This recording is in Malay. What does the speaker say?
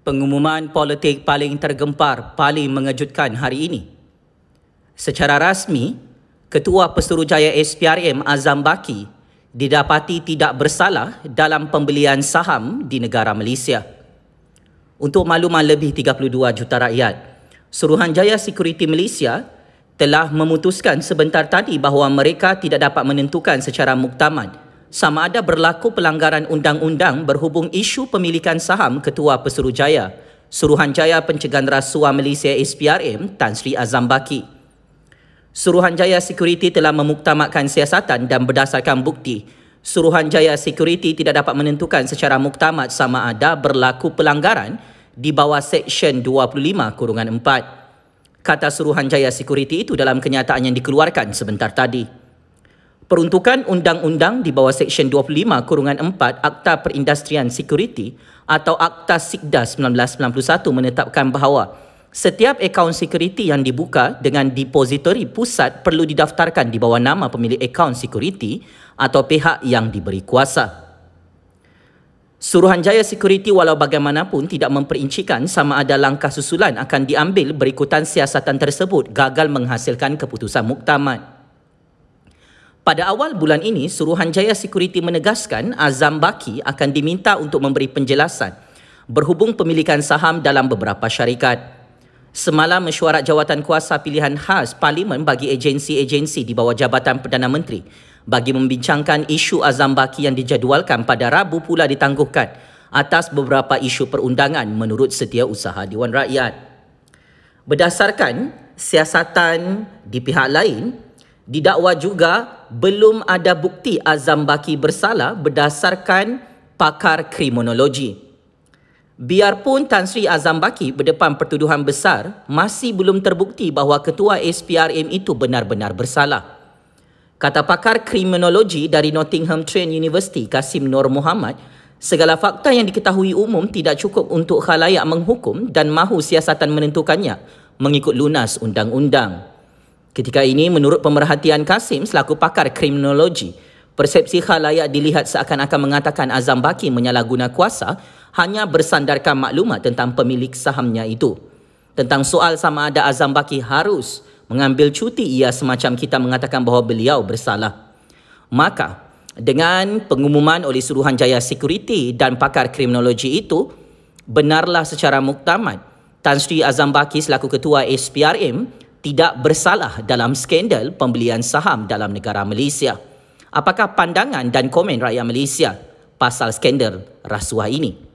Pengumuman politik paling tergempar, paling mengejutkan hari ini. Secara rasmi, Ketua Pesuruhjaya SPRM Azam Baki didapati tidak bersalah dalam pembelian saham di negara Malaysia. Untuk makluman lebih 32 juta rakyat, Suruhanjaya Sekuriti Malaysia telah memutuskan sebentar tadi bahawa mereka tidak dapat menentukan secara muktamad sama ada berlaku pelanggaran undang-undang berhubung isu pemilikan saham Ketua Pesuruhjaya, Suruhanjaya Pencegahan Rasuah Malaysia SPRM Tan Sri Azam Baki. Suruhanjaya Security telah memuktamadkan siasatan dan berdasarkan bukti, Suruhanjaya Security tidak dapat menentukan secara muktamad sama ada berlaku pelanggaran di bawah Seksyen 25-4. Kata Suruhanjaya Security itu dalam kenyataan yang dikeluarkan sebentar tadi peruntukan undang-undang di bawah Seksyen 25 Kurungan 4 Akta Perindustrian Security atau Akta SIKDA 1991 menetapkan bahawa setiap akaun security yang dibuka dengan depositori pusat perlu didaftarkan di bawah nama pemilik akaun security atau pihak yang diberi kuasa. Suruhanjaya Security walau bagaimanapun tidak memperincikan sama ada langkah susulan akan diambil berikutan siasatan tersebut gagal menghasilkan keputusan muktamad. Pada awal bulan ini, Suruhanjaya Security menegaskan Azam Baki akan diminta untuk memberi penjelasan berhubung pemilikan saham dalam beberapa syarikat. Semalam mesyuarat jawatan kuasa pilihan khas Parlimen bagi agensi-agensi di bawah Jabatan Perdana Menteri bagi membincangkan isu Azam Baki yang dijadualkan pada Rabu pula ditangguhkan atas beberapa isu perundangan menurut setiausaha Dewan Rakyat. Berdasarkan siasatan di pihak lain, didakwa juga belum ada bukti Azam Baki bersalah berdasarkan pakar kriminologi. Biarpun Tan Sri Azam Baki berdepan pertuduhan besar, masih belum terbukti bahawa ketua SPRM itu benar-benar bersalah. Kata pakar kriminologi dari Nottingham Trent University, Kasim Nur Muhammad, segala fakta yang diketahui umum tidak cukup untuk khalayak menghukum dan mahu siasatan menentukannya mengikut lunas undang-undang. Ketika ini, menurut pemerhatian Kasim selaku pakar kriminologi, persepsi khalayak dilihat seakan-akan mengatakan Azam Baki menyalahguna kuasa hanya bersandarkan maklumat tentang pemilik sahamnya itu. Tentang soal sama ada Azam Baki harus mengambil cuti ia semacam kita mengatakan bahawa beliau bersalah. Maka, dengan pengumuman oleh Suruhanjaya Security dan pakar kriminologi itu, benarlah secara muktamad Tan Sri Azam Baki selaku ketua SPRM tidak bersalah dalam skandal pembelian saham dalam negara Malaysia. Apakah pandangan dan komen rakyat Malaysia pasal skandal rasuah ini?